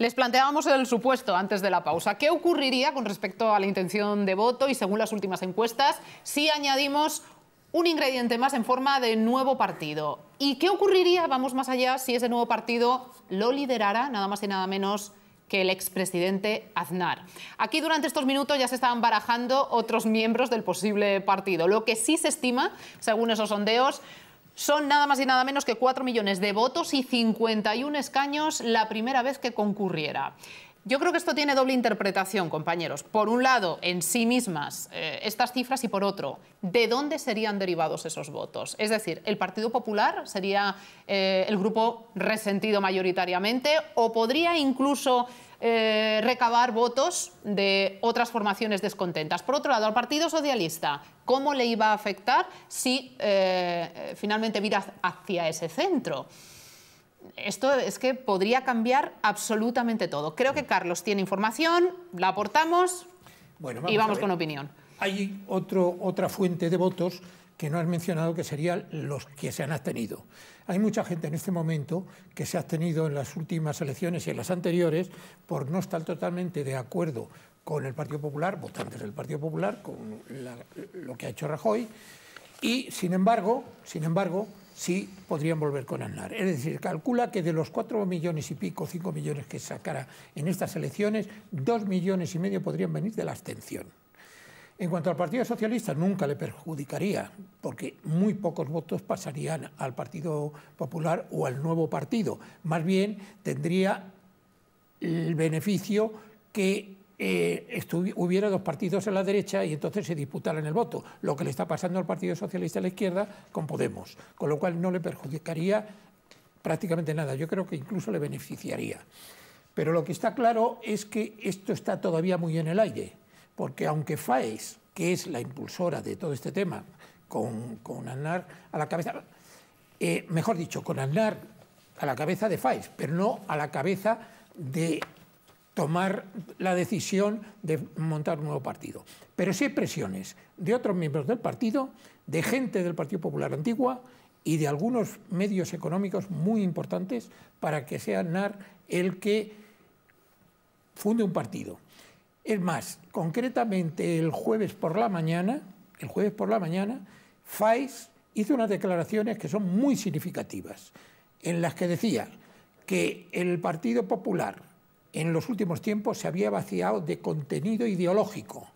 Les planteábamos el supuesto antes de la pausa. ¿Qué ocurriría con respecto a la intención de voto y según las últimas encuestas si añadimos un ingrediente más en forma de nuevo partido? ¿Y qué ocurriría, vamos más allá, si ese nuevo partido lo liderara nada más y nada menos que el expresidente Aznar. Aquí durante estos minutos ya se estaban barajando otros miembros del posible partido. Lo que sí se estima, según esos sondeos, son nada más y nada menos que 4 millones de votos y 51 escaños la primera vez que concurriera. Yo creo que esto tiene doble interpretación, compañeros. Por un lado, en sí mismas eh, estas cifras y por otro, ¿de dónde serían derivados esos votos? Es decir, ¿el Partido Popular sería eh, el grupo resentido mayoritariamente o podría incluso eh, recabar votos de otras formaciones descontentas? Por otro lado, al Partido Socialista, ¿cómo le iba a afectar si finalmente vira hacia ese centro? esto es que podría cambiar absolutamente todo. Creo que Carlos tiene información, la aportamos y vamos con opinión. Hay otro, otra fuente de votos que no has mencionado, que serían los que se han abstenido. Hay mucha gente en este momento que se ha abstenido en las últimas elecciones y en las anteriores por no estar totalmente de acuerdo con el Partido Popular, votantes del Partido Popular, con lo que ha hecho Rajoy, y sin embargo, sin embargo, sí podrían volver con Aznar. Es decir, calcula que de los cuatro millones y pico, cinco millones que sacara en estas elecciones, dos millones y medio podrían venir de la abstención. En cuanto al Partido Socialista, nunca le perjudicaría, porque muy pocos votos pasarían al Partido Popular o al nuevo partido. Más bien, tendría el beneficio que eh, hubiera dos partidos en la derecha y entonces se disputaran el voto, lo que le está pasando al Partido Socialista a la izquierda con Podemos, con lo cual no le perjudicaría prácticamente nada, yo creo que incluso le beneficiaría. Pero lo que está claro es que esto está todavía muy en el aire, porque aunque FAES, que es la impulsora de todo este tema, con, con a la cabeza, eh, mejor dicho, con Aznar a la cabeza de FAES, pero no a la cabeza de tomar la decisión de montar un nuevo partido. Pero sí hay presiones de otros miembros del partido, de gente del Partido Popular Antigua y de algunos medios económicos muy importantes para que sea NAR el que funde un partido. Es más, concretamente el jueves por la mañana, el jueves por la mañana, Fais hizo unas declaraciones que son muy significativas, en las que decía que el Partido Popular en los últimos tiempos se había vaciado de contenido ideológico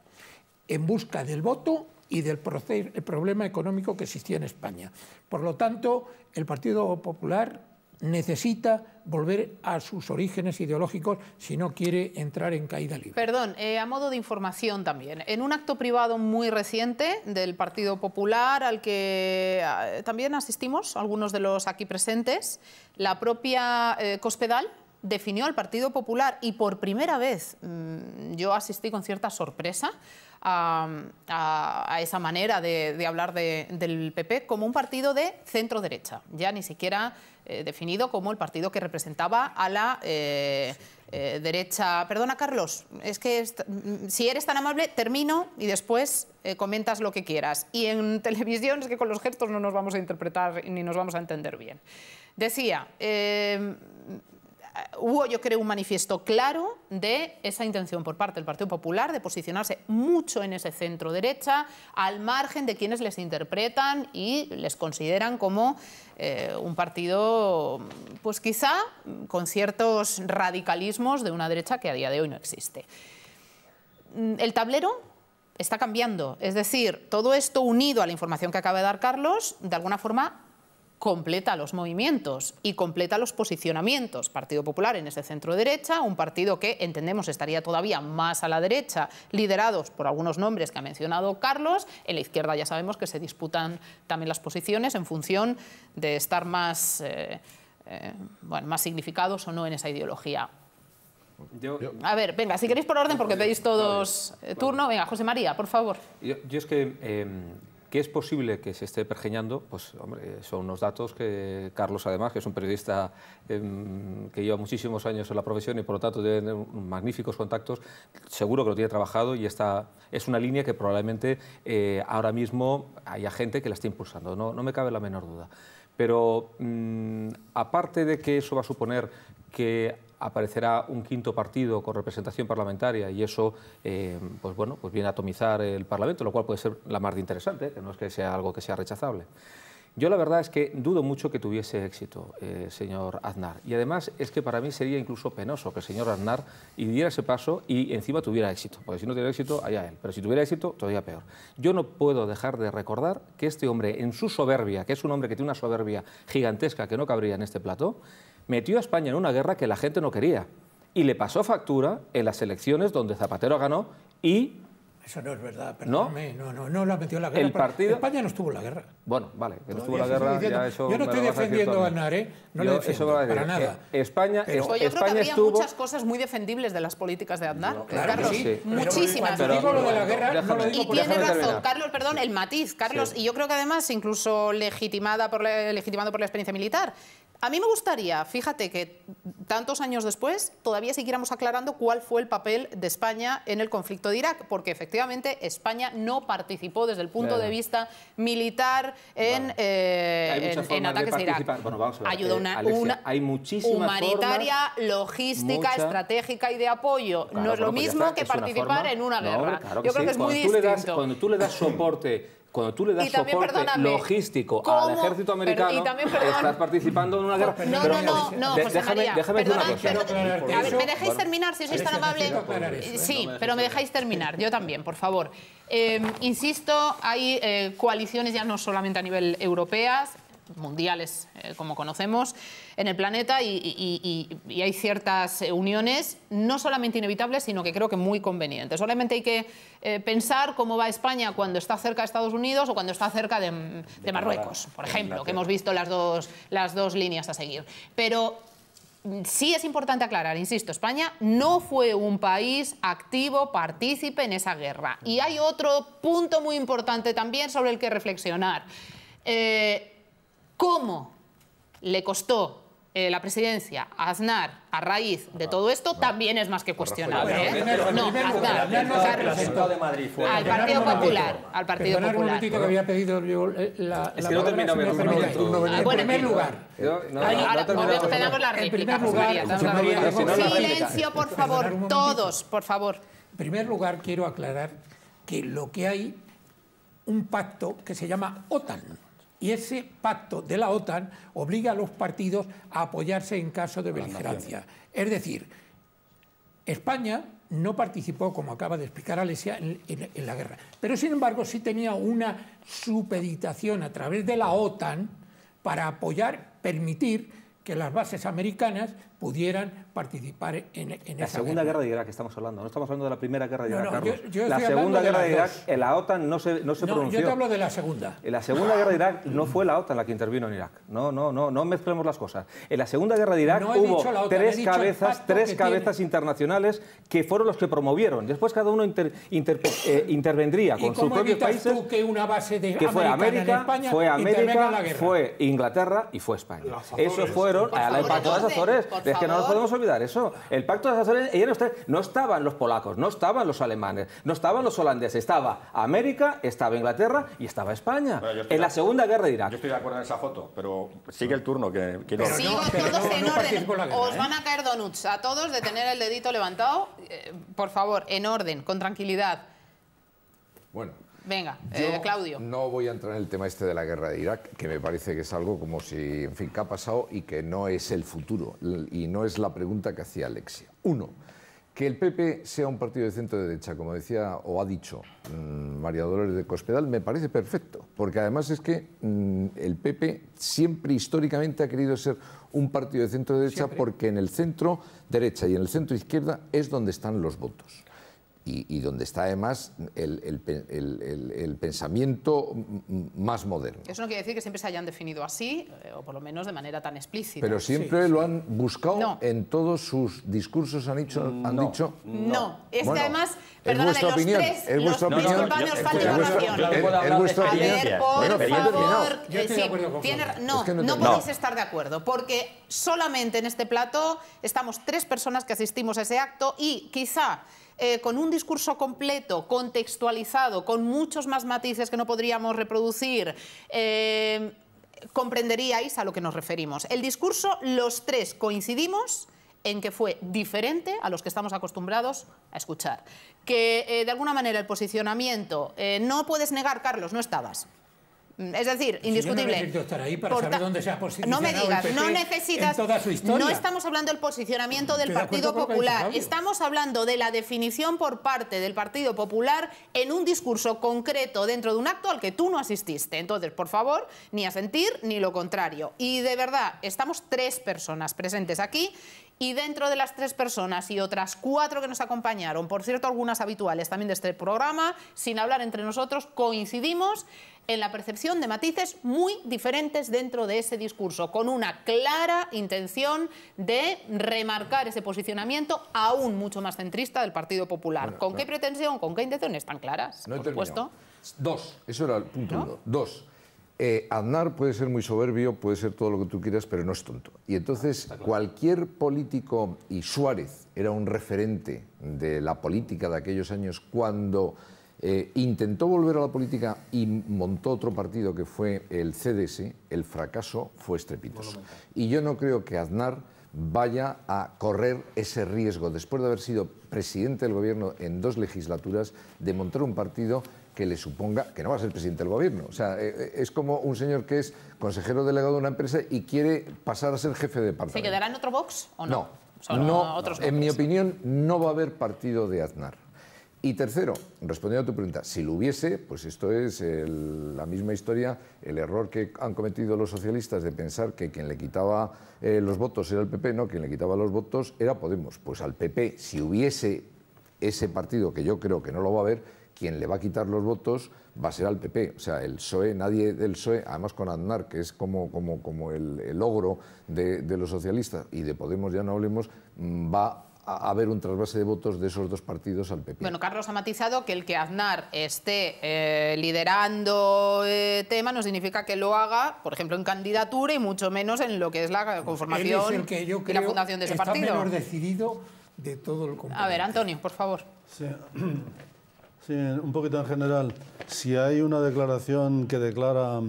en busca del voto y del problema económico que existía en España. Por lo tanto, el Partido Popular necesita volver a sus orígenes ideológicos si no quiere entrar en caída libre. Perdón, eh, a modo de información también. En un acto privado muy reciente del Partido Popular al que eh, también asistimos algunos de los aquí presentes, la propia eh, Cospedal definió al Partido Popular y por primera vez mm, yo asistí con cierta sorpresa a, esa manera de, hablar del PP como un partido de centro derecha, ya ni siquiera eh, definido como el partido que representaba a la... Eh, eh, derecha. Perdona, Carlos, es que mm, si eres tan amable, termino y después comentas lo que quieras. Y en televisión es que con los gestos no nos vamos a interpretar ni nos vamos a entender bien. Decía, hubo, yo creo, un manifiesto claro de esa intención por parte del Partido Popular de posicionarse mucho en ese centro derecha, al margen de quienes les interpretan y les consideran como eh, un partido, pues quizá con ciertos radicalismos de una derecha que a día de hoy no existe. Mm, el tablero está cambiando, es decir, todo esto unido a la información que acaba de dar Carlos, de alguna forma completa los movimientos y completa los posicionamientos. Partido Popular en ese centro derecha, un partido que entendemos estaría todavía más a la derecha, liderados por algunos nombres que ha mencionado Carlos. En la izquierda ya sabemos que se disputan también las posiciones en función de estar más, eh, eh, bueno, más significados o no en esa ideología. a ver, venga, si queréis por orden, porque pedís todos eh, turno. Venga, José María, por favor. yo es que em, que es posible que se esté pergeñando, pues son unos datos que Carlos, además, que es un periodista em, que lleva muchísimos años en la profesión y por lo tanto tiene magníficos contactos, seguro que lo tiene trabajado y está, es una línea que probablemente eh, ahora mismo haya gente que la esté impulsando, no, me cabe la menor duda. Pero mm, aparte de que eso va a suponer que aparecerá un quinto partido con representación parlamentaria y eso eh, pues bueno, pues viene a atomizar el Parlamento, lo cual puede ser la más de interesante, ¿eh? que no es que sea algo que sea rechazable. Yo la verdad es que dudo mucho que tuviese éxito, eh, señor Aznar. Y además es que para mí sería incluso penoso que el señor Aznar diera ese paso y encima tuviera éxito. Porque si no tiene éxito, allá él. Pero si tuviera éxito, todavía peor. Yo no puedo dejar de recordar que este hombre, en su soberbia, que es un hombre que tiene una soberbia gigantesca que no cabría en este plato, metió a España en una guerra que la gente no quería. Y le pasó factura en las elecciones donde Zapatero ganó y eso no es verdad, perdóname. No, no, no, no la metió la guerra. El partido... España no estuvo en la guerra. Bueno, vale, que no estuvo la guerra. yo no estoy defendiendo a Aznar, ¿eh? No yo defiendo, eso para nada. España, yo España creo que había muchas cosas muy defendibles de las políticas de Aznar. Carlos, sí. muchísimas. Pero, lo de la guerra, Y tiene razón, Carlos, perdón, el matiz. Carlos, y yo creo que además, incluso legitimada por legitimado por la experiencia militar, a mí me gustaría, fíjate que tantos años después todavía siguiéramos aclarando cuál fue el papel de España en el conflicto de Irak, porque efectivamente España no participó desde el punto de vista militar en, eh, ataques de, Irak. Bueno, vamos a ver, Ayuda eh, una, humanitaria, logística, estratégica y de apoyo. no es lo pues mismo que participar en una guerra. Yo creo que es muy distinto. cuando tú le das soporte cuando tú le das un soporte logístico al ejército americano, estás participando en una guerra. No, no, no, no, José déjame, María, déjame a ver, ¿me dejáis terminar si sois tan amables. Eh, ¿eh? Sí, pero me dejáis terminar, yo también, por favor. Eh, insisto, hay coaliciones ya no solamente a nivel europeas, mundiales, eh, como conocemos, en el planeta y, hay ciertas eh, uniones, no solamente inevitables, sino que creo que muy convenientes. Solamente hay que eh, pensar cómo va España cuando está cerca de Estados Unidos o cuando está cerca de, Marruecos, por ejemplo, que hemos visto las dos, las dos líneas a seguir. Pero mm, sí es importante aclarar, insisto, España no fue un país activo, partícipe en esa guerra. Y hay otro punto muy importante también sobre el que reflexionar cómo le costó la presidencia a Aznar a raíz de todo esto también es más que cuestionable. no, Aznar, al Partido Popular. Al Partido Popular. un momentito que había pedido yo la, Es que no En primer lugar. Tenemos la réplica. Silencio, por favor, todos, por favor. En primer lugar, quiero aclarar que lo que hay un pacto que se llama OTAN y ese pacto de la OTAN obliga a los partidos a apoyarse en caso de beligerancia. Es decir, España no participó, como acaba de explicar Alesia, en, la guerra. Pero, sin embargo, sí tenía una supeditación a través de la OTAN para apoyar, permitir que las bases americanas pudieran participar en, en la Segunda guerra. de Irak estamos hablando, no estamos hablando de la Primera Guerra de Irak, la Segunda Guerra de, Irak, en la OTAN no se, no se no, pronunció. Yo te hablo de la Segunda. En la Segunda Guerra de Irak no fue la OTAN la que intervino en Irak. No, no, no, no mezclemos las cosas. En la Segunda Guerra de Irak hubo tres cabezas, tres cabezas internacionales que fueron los que promovieron. Después cada uno eh, intervendría con sus propios países. que una base de que fue América, en fue América, fue Inglaterra y fue España. Esos fueron a las Azores. Es que no podemos eso. El pacto de Sassari, no, estaban los polacos, no estaban los alemanes, no estaban los holandeses, estaba América, estaba Inglaterra y estaba España. en la Segunda Guerra de Irak. Yo estoy de acuerdo en esa foto, pero sigue el turno que quiero... Sigo todos en orden. Os ¿eh? van a caer donuts a todos de tener el dedito levantado. Eh, por favor, en orden, con tranquilidad. Bueno. Venga, eh, Claudio. No voy a entrar en el tema este de la guerra de Irak, que me parece que es algo como si, en fin, que ha pasado y que no es el futuro. Y no es la pregunta que hacía Alexia. Uno, que el PP sea un partido de centro derecha, como decía o ha dicho mm, María Dolores de Cospedal, me parece perfecto, porque además es que mm, el PP siempre históricamente ha querido ser un partido de centro derecha porque en el centro derecha y en el centro izquierda es donde están los votos y, donde está además el, pensamiento más moderno. Eso no quiere decir que siempre se hayan definido así, eh, o por lo menos de manera tan explícita. Pero siempre lo han buscado en todos sus discursos, han dicho... Han no, dicho... no. es que además... Es los Tres, es os Es por no, no, podéis estar de acuerdo, porque solamente en este plato estamos tres personas que asistimos a ese acto y quizá eh, con un discurso completo, contextualizado, con muchos más matices que no podríamos reproducir. Eh, comprenderíais a lo que nos referimos. El discurso, los tres coincidimos en que fue diferente a los que estamos acostumbrados a escuchar. Que eh, de alguna manera el posicionamiento, no puedes negar, Carlos, no estabas. Mm, es decir, indiscutible. no me digas, no necesitas. no estamos hablando del posicionamiento mm, del Partido Popular, estamos hablando de la definición por parte del Partido Popular en un discurso concreto dentro de un acto al que tú no asististe. Entonces, por favor, ni a sentir ni lo contrario. Y de verdad, estamos tres personas presentes aquí y dentro de las tres personas y otras cuatro que nos acompañaron, por cierto, algunas habituales también de este programa, sin hablar entre nosotros, coincidimos en la percepción de matices muy diferentes dentro de ese discurso, con una clara intención de remarcar ese posicionamiento aún mucho más centrista del Partido Popular. ¿Con qué pretensión, con qué intención están claras? No por supuesto. Dos. Eso era el punto uno. Dos. Eh, Aznar puede ser muy soberbio, puede ser todo lo que tú quieras, pero no es tonto. Y entonces ah, cualquier político, y Suárez era un referente de la política de aquellos años, cuando eh, intentó volver a la política y montó otro partido que fue el CDS, el fracaso fue estrepitoso. Y yo no creo que Aznar vaya a correr ese riesgo, después de haber sido presidente del gobierno en dos legislaturas, de montar un partido que le suponga que no va a ser presidente del gobierno. O sea, eh, eh, es como un señor que es consejero delegado de una empresa y quiere pasar a ser jefe de partido. ¿Se quedará en otro box o no? No. en mi opinión, no va a haber partido de Aznar. Y tercero, respondiendo a tu pregunta, si lo hubiese, pues esto es la misma historia, el error que han cometido los socialistas de pensar que quien le quitaba eh, los votos era el PP, no, quien le quitaba los votos era Podemos. Pues al PP, si hubiese ese partido, que yo creo que no lo va a haber, quien le va a quitar los votos va a ser al PP. O sea, el PSOE, nadie del PSOE, además con Aznar, que es como, como, como el, ogro de, los socialistas, y de Podemos ya no hablemos, mm, va a haber un trasvase de votos de esos dos partidos al PP. Bueno, Carlos ha matizado que el que Aznar esté eh, liderando eh, tema no significa que lo haga, por ejemplo, en candidatura y mucho menos en lo que es la conformación que yo y la fundación de ese está partido. menos decidido de todo el A ver, Antonio, por favor. Sí. Sí, un poquito en general. Si hay una declaración que declara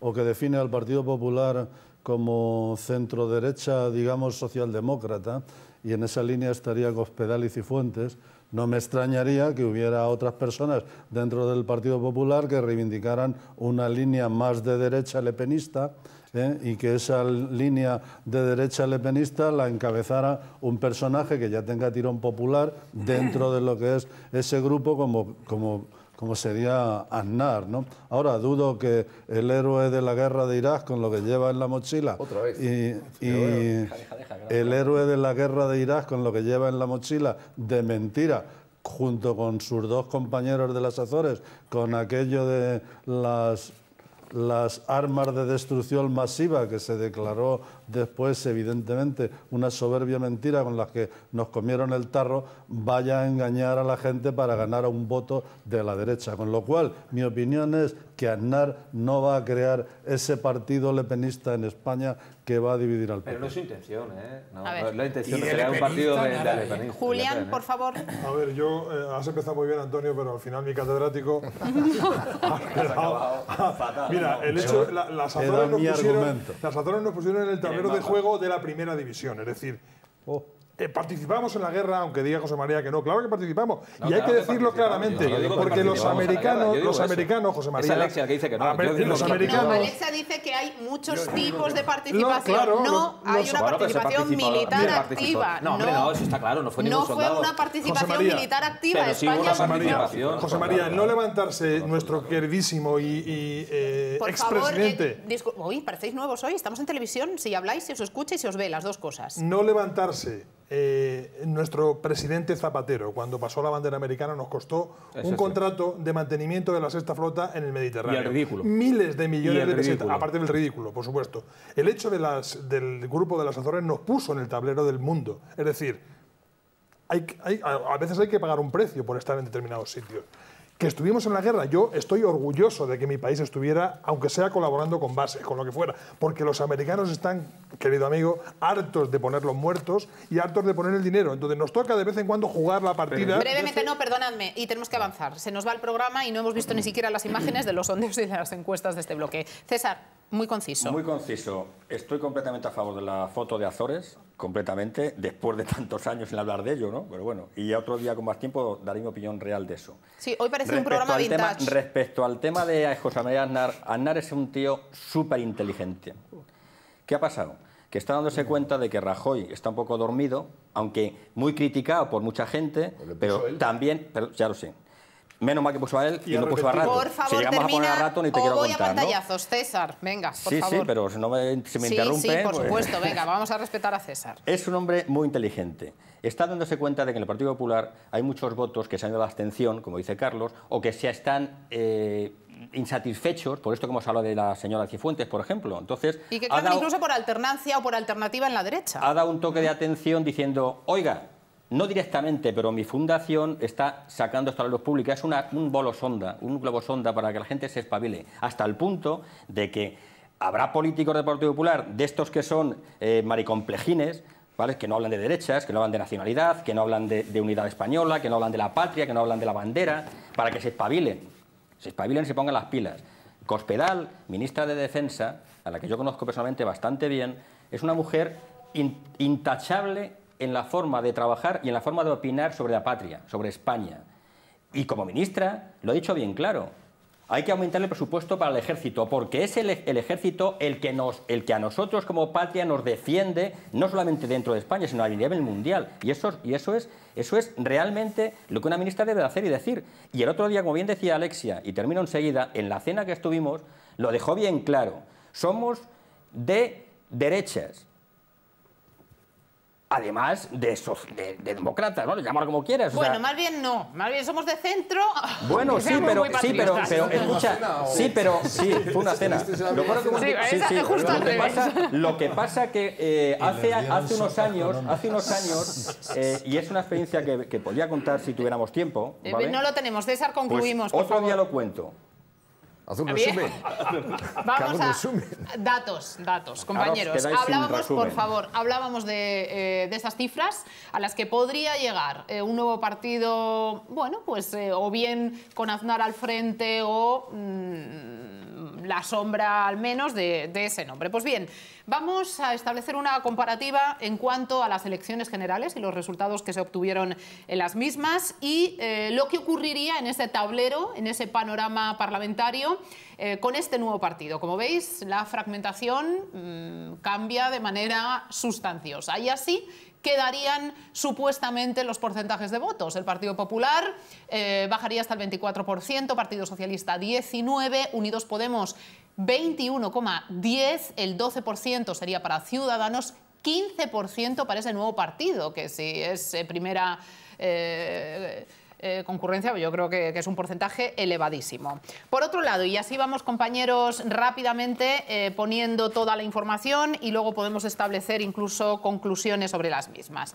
o que define al Partido Popular como centro derecha, digamos, socialdemócrata, y en esa línea estaría Cospedal y Cifuentes, no me extrañaría que hubiera otras personas dentro del Partido Popular que reivindicaran una línea más de derecha lepenista ¿eh? y que esa línea de derecha lepenista la encabezara un personaje que ya tenga tirón popular dentro de lo que es ese grupo como... como como sería Aznar, ¿no? Ahora dudo que el héroe de la guerra de Irak con lo que lleva en la mochila Otra vez. y, el héroe de la guerra de Irak con lo que lleva en la mochila de mentira junto con sus dos compañeros de las Azores, con aquello de las las armas de destrucción masiva que se declaró después, evidentemente, una soberbia mentira con la que nos comieron el tarro, vaya a engañar a la gente para ganar a un voto de la derecha. Con lo cual, mi opinión es que Aznar no va a crear ese partido lepenista en España que va a dividir al país. Pero no es su intención, ¿eh? No, no la intención de crear un partido de, Julián, por favor. A ver, yo... Eh, has empezado muy bien, Antonio, pero al final mi catedrático... mira, el hecho... La, las, nos pusieron, nos pusieron en el tablero de juego de la primera división. Es decir, oh. Eh, participamos en la guerra, aunque diga José María que no, claro que participamos. y hay que decirlo claramente, porque los americanos, los americanos, José María. Es Alexia que dice que no. digo Alexa dice que hay muchos tipos de participación. No, hay una participación militar activa. No, hombre, no, eso está claro, no fue ningún No fue una participación militar activa. España José María, José María, no levantarse nuestro queridísimo y, y eh, expresidente. Eh, uy, parecéis nuevos hoy, estamos en televisión, si habláis, si os escucha si os ve, las dos cosas. No levantarse eh, nuestro presidente Zapatero, cuando pasó la bandera americana, nos costó un contrato de mantenimiento de la sexta flota en el Mediterráneo. Miles de millones de pesetas, aparte del ridículo, por supuesto. El hecho del grupo de las Azores nos puso en el tablero del mundo. Es decir, hay, a veces hay que pagar un precio por estar en determinados sitios. Que estuvimos en la guerra, yo estoy orgulloso de que mi país estuviera, aunque sea colaborando con bases, con lo que fuera, porque los americanos están querido amigo, hartos de poner los muertos y hartos de poner el dinero. Entonces nos toca de vez en cuando jugar la partida. Brevemente, no, perdonadme, y tenemos que avanzar. Se nos va el programa y no hemos visto ni siquiera las imágenes de los sondeos y de las encuestas de este bloque. César, muy conciso. Muy conciso. Estoy completamente a favor de la foto de Azores, completamente, después de tantos años sin hablar de ello, ¿no? Pero bueno, y otro día con más tiempo daré mi opinión real de eso. Sí, hoy parece un programa vintage. respecto al tema de José María Aznar, Aznar es un tío súper inteligente. ¿Qué ha pasado? que está dándose cuenta de que Rajoy está un poco dormido, aunque muy criticado por mucha gente, pues pero también, pero ya lo sé. Menos mal que puso a él y, no puso a Rato. Por favor, a poner a rato ni te quiero pantallazos, César, venga, por sí, favor. Sí, pero si, no me, interrumpe... Sí, por pues- supuesto, venga, vamos a respetar a César. Es un hombre muy inteligente. Está dándose cuenta de que en el Partido Popular hay muchos votos que se han ido a la abstención, como dice Carlos, o que se están eh, insatisfechos por esto como hemos hablado de la señora Cifuentes, por ejemplo. Entonces, y que claman incluso por alternancia o por alternativa en la derecha. Ha dado un toque de atención diciendo, oiga, no directamente, pero mi fundación está sacando esta luz pública. Es una, un bolo sonda, un globo sonda para que la gente se espabile, hasta el punto de que habrá políticos del Partido Popular, de estos que son eh, maricomplejines, ¿vale? que no hablan de derechas, que no hablan de nacionalidad, que no hablan de, de unidad española, que no hablan de la patria, que no hablan de la bandera, para que se espabilen se espabilen se pongan las pilas. Cospedal, ministra de Defensa, a la que yo conozco personalmente bastante bien, es una mujer intachable en la forma de trabajar y en la forma de opinar sobre la patria, sobre España. Y como ministra, lo ha dicho bien claro, hay que aumentar el presupuesto para el ejército, porque es el, ejército el que, nos, el que a nosotros como patria nos defiende, no solamente dentro de España, sino a nivel mundial. Y eso, y eso, es, eso es realmente lo que una ministra debe hacer y decir. Y el otro día, como bien decía Alexia, y termino enseguida, en la cena que estuvimos, lo dejó bien claro. Somos de derechas, además de, so de, demócratas, bueno, como quieras. Bueno, más bien no, más bien somos de centro. Bueno, sí, pero, sí, pero, pero escucha, sí, pero sí, fue una cena. Lo, que pasa, lo que pasa que eh, hace, hace unos años, hace eh, unos años, y es una experiencia que, podría contar si tuviéramos tiempo. Eh, no lo tenemos, César, concluimos. Pues otro día lo cuento. Vamos a datos, datos, compañeros. Hablábamos, por favor, hablábamos de, eh, esas cifras a las que podría llegar eh, un nuevo partido, bueno, pues eh, o bien con Aznar al frente o mm, la sombra al menos de, de ese nombre. Pues bien, vamos a establecer una comparativa en cuanto a las elecciones generales y los resultados que se obtuvieron en las mismas y lo que ocurriría en ese tablero, en ese panorama parlamentario eh, con este nuevo partido. Como veis, la fragmentación mm, cambia de manera sustanciosa y así quedarían supuestamente los porcentajes de votos. El Partido Popular eh, bajaría hasta el 24%, Partido Socialista 19%, Unidos Podemos 21,10%, el 12% sería para Ciudadanos 15% para ese nuevo partido, que si es eh, primera... Eh, concurrencia, yo creo que, es un porcentaje elevadísimo. Por otro lado, y así vamos compañeros rápidamente eh, poniendo toda la información y luego podemos establecer incluso conclusiones sobre las mismas.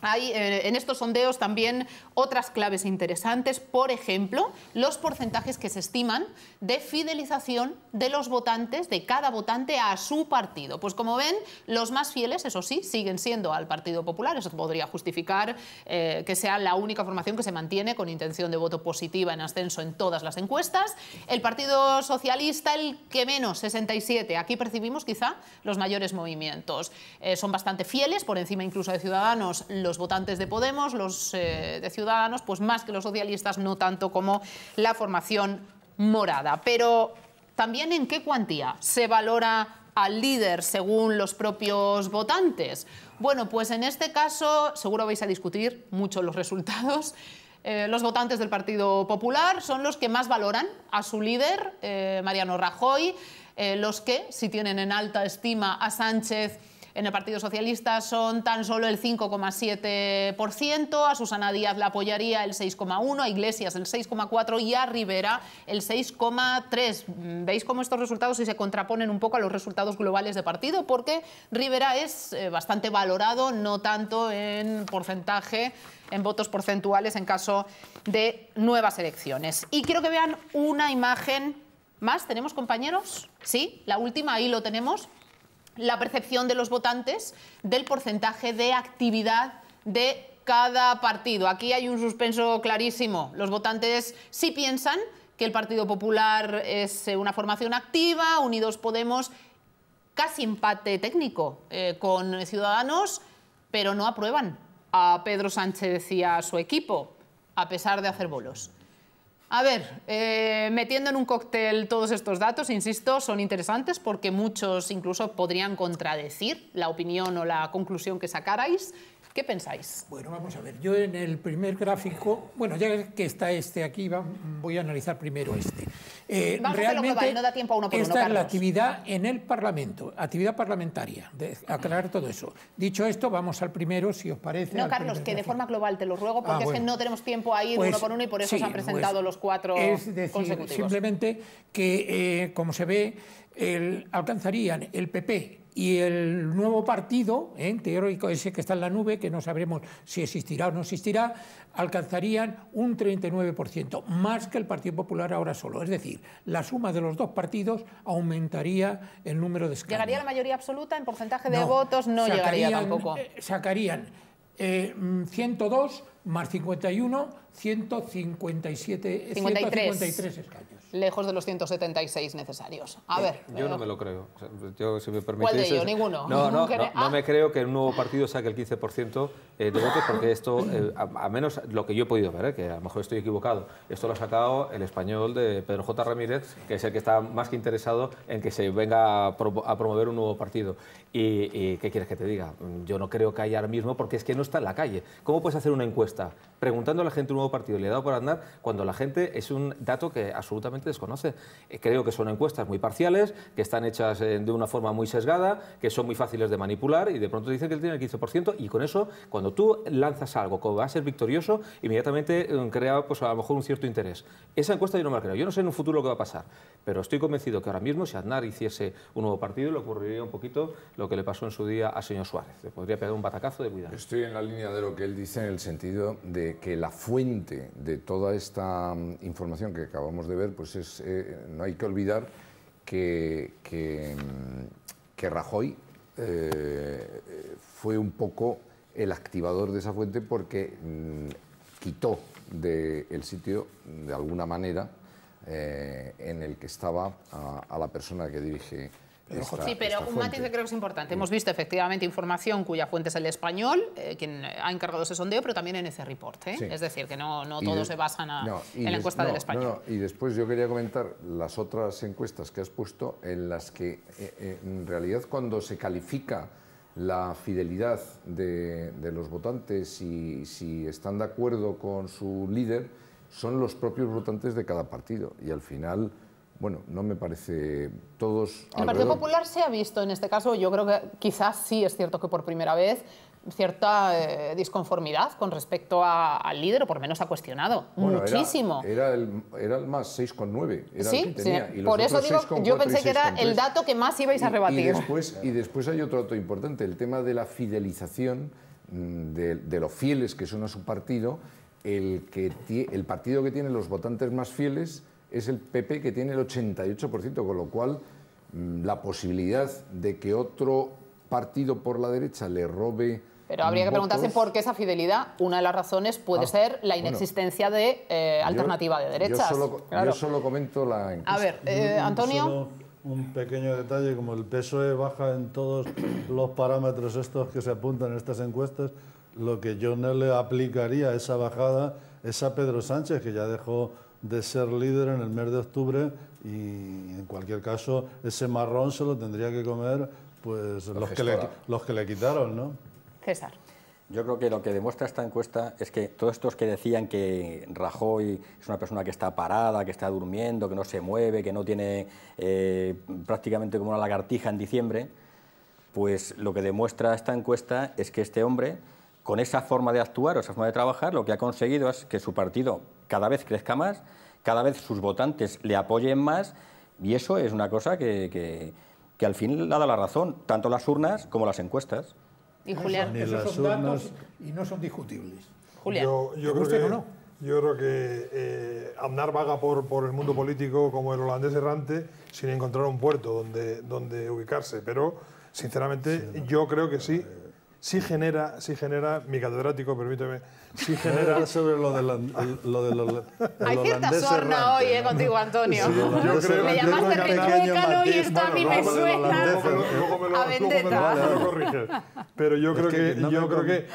Hay eh, en estos sondeos también otras claves interesantes, por ejemplo, los porcentajes que se estiman de fidelización de los votantes, de cada votante a su partido. Pues como ven, los más fieles, eso sí, siguen siendo al Partido Popular. Eso podría justificar eh, que sea la única formación que se mantiene con intención de voto positiva en ascenso en todas las encuestas. El Partido Socialista, el que menos, 67. Aquí percibimos quizá los mayores movimientos. Eh, son bastante fieles, por encima incluso de Ciudadanos los votantes de Podemos, los eh, de Ciudadanos, pues más que los socialistas, no tanto como la formación morada. Pero también en qué cuantía se valora al líder según los propios votantes. Bueno, pues en este caso seguro vais a discutir mucho los resultados. Eh, los votantes del Partido Popular son los que más valoran a su líder, eh, Mariano Rajoy, los que, si tienen en alta estima a Sánchez, en el Partido Socialista son tan solo el 5,7%, a Susana Díaz la apoyaría el 6,1%, a Iglesias el 6,4% y a Rivera el 6,3%. ¿Veis cómo estos resultados se contraponen un poco a los resultados globales de partido? Porque Rivera es eh, bastante valorado, no tanto en porcentaje en votos porcentuales en caso de nuevas elecciones. Y quiero que vean una imagen más. ¿Tenemos compañeros? Sí, la última, ahí lo tenemos la percepción de los votantes del porcentaje de actividad de cada partido. Aquí hay un suspenso clarísimo. Los votantes sí piensan que el Partido Popular es eh, una formación activa, Unidos Podemos casi empate técnico eh, con Ciudadanos, pero no aprueban a Pedro Sánchez y a su equipo, a pesar de hacer bolos. A ver, eh, metiendo en un cóctel todos estos datos, insisto, son interesantes porque muchos incluso podrían contradecir la opinión o la conclusión que sacarais ¿Qué pensáis? Bueno, vamos a ver. Yo en el primer gráfico, bueno, ya que está este aquí, voy a analizar primero este. Eh, vamos realmente, a global, no da tiempo a uno por esta es la actividad en el Parlamento, actividad parlamentaria, aclarar todo eso. Dicho esto, vamos al primero, si os parece. No, Carlos, que de forma global te lo ruego, ah, porque es que no tenemos tiempo ahí ir pues uno por uno y por eso se han pues presentado los cuatro es Simplemente que, eh, como se ve, alcanzarían el PP y el nuevo partido, ¿eh? teórico ese que está en la nube, que no sabremos si existirá o no existirá, alcanzarían un 39%, más que el Partido Popular ahora solo. Es decir, la suma de los dos partidos aumentaría el número de escaños. ¿Llegaría la mayoría absoluta en porcentaje de votos? No llegaría tampoco. Eh, sacarían 102 eh, más 51, 157, 53. 153 escaños lejos de los 176 necesarios. A ver. Yo no me lo creo. ¿Cuál de ellos? Ninguno. No, ah. me creo que un nuevo partido saque el 15% eh, de votos, porque esto, eh, a, menos lo que yo he podido ver, eh, que a lo mejor estoy equivocado, esto lo ha sacado el español de Pedro J. Ramírez, que es el que está más que interesado en que se venga a, promover un nuevo partido. Y, qué quieres que te diga? Yo no creo que haya ahora mismo, porque es que no está en la calle. ¿Cómo puedes hacer una encuesta preguntando a la gente un nuevo partido le ha dado por andar cuando la gente es un dato que absolutamente desconoce. Eh, creo que son encuestas muy parciales, que están hechas eh, de una forma muy sesgada, que son muy fáciles de manipular y de pronto dicen que él tiene el 15% y con eso, cuando tú lanzas algo que va a ser victorioso, inmediatamente eh, crea pues, a lo mejor un cierto interés. Esa encuesta yo no me la creo. Yo no sé en un futuro lo que va a pasar, pero estoy convencido que ahora mismo si Aznar hiciese un nuevo partido le ocurriría un poquito lo que le pasó en su día a señor Suárez. Le podría pegar un batacazo de cuidado. Estoy en la línea de lo que él dice en el sentido de que la fuente de toda esta mm, información que acabamos de ver pues pues eh, no hay que olvidar que, que, Rajoy eh, fue un poco el activador de esa fuente porque mm, quitó del sitio, de alguna manera, eh, en el que estaba a la persona que dirige sí, pero un matiz que creo que es importante. Hemos visto efectivamente información cuya fuente es el español, eh, quien ha encargado ese sondeo, pero también en ese reporte. ¿eh? Es decir, que no, no todos se basan en la encuesta del español. y después yo quería comentar las otras encuestas que has puesto en las que eh, en realidad cuando se califica la fidelidad de los votantes y si están de acuerdo con su líder, son los propios votantes de cada partido. Y al final bueno, no me parece todos... El Partido Popular se ha visto en este caso, yo creo que quizás sí es cierto que por primera vez cierta eh, disconformidad con respecto al líder, o por menos ha cuestionado muchísimo. Era, el, más 6,9, sí, por eso digo, yo pensé que era el dato que más ibais a rebatir. Y, después, hay otro dato importante, el tema de la fidelización mm, de, los fieles que son a su partido, el, que el partido que tiene los votantes más fieles es el PP que tiene el 88%, con lo cual mm, la posibilidad de que otro partido por la derecha le robe pero habría que preguntarse por qué esa fidelidad. Una de las razones puede ah, ser la inexistencia de eh, alternativa de derechas. Yo solo, comento la encuesta. A ver, eh, Antonio. un pequeño detalle, como el PSOE baja en todos los parámetros estos que se apuntan en estas encuestas, lo que yo no le aplicaría esa bajada es a Pedro Sánchez, que ya dejó de ser líder en el mes de octubre y en cualquier caso ese marrón se lo tendría que comer pues los, que, le, quitaron, ¿no? César. Yo creo que lo que demuestra esta encuesta es que todos estos que decían que Rajoy es una persona que está parada, que está durmiendo, que no se mueve, que no tiene eh, prácticamente como una lagartija en diciembre, pues lo que demuestra esta encuesta es que este hombre con esa forma de actuar o esa forma de trabajar, lo que ha conseguido es que su partido cada vez crezca más, cada vez sus votantes le apoyen más, y eso es una cosa que, que, al fin le ha dado la razón, tanto las urnas como las encuestas. Y Julián, esos, son datos y no son discutibles. Julián, yo, creo que, no? Yo creo que eh, vaga por, por el mundo político como el holandés errante sin encontrar un puerto donde, donde ubicarse, pero sinceramente yo creo que sí. Eh, sí genera, sí genera, mi catedrático, permíteme, sí genera... sobre lo de, la, lo de los Hay cierta sorna hoy eh, contigo, Antonio. Sí, yo creo, me llamaste retruécano y a mí me suena a vendetta. Pero yo creo que, yo creo que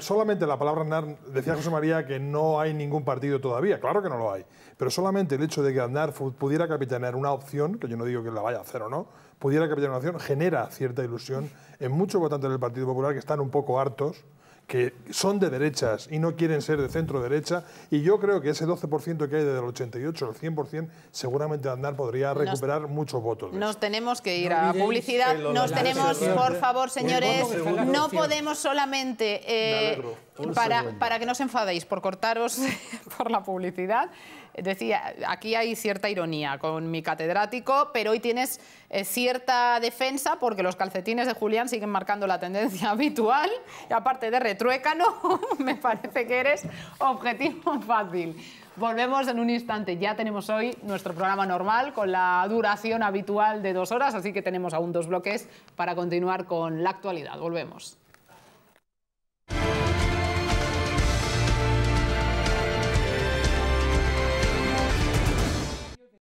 solamente la palabra Aznar, decía José María que no hay ningún partido todavía, claro que no lo hay, pero solamente el hecho de que Aznar pudiera capitanear una opción, que yo no digo que la vaya a hacer o no, pudiera capitalización, una nación, genera cierta ilusión en muchos votantes del Partido Popular que están un poco hartos que son de derechas y no quieren ser de centro derecha, y yo creo que ese 12% que hay desde el 88 al 100%, seguramente Andar podría recuperar muchos votos. Nos tenemos que ir a a publicidad, nos tenemos, por favor, señores, no podemos solamente, eh, para, para que no os enfadéis por cortaros por la publicidad, decía, aquí hay cierta ironía con mi catedrático, pero hoy tienes eh, cierta defensa porque los calcetines de Julián siguen marcando la tendencia habitual y aparte de retruécano, me parece que eres objetivo fácil. Volvemos en un instante. Ya tenemos hoy nuestro programa normal con la duración habitual de dos horas, así que tenemos aún dos bloques para continuar con la actualidad. Volvemos.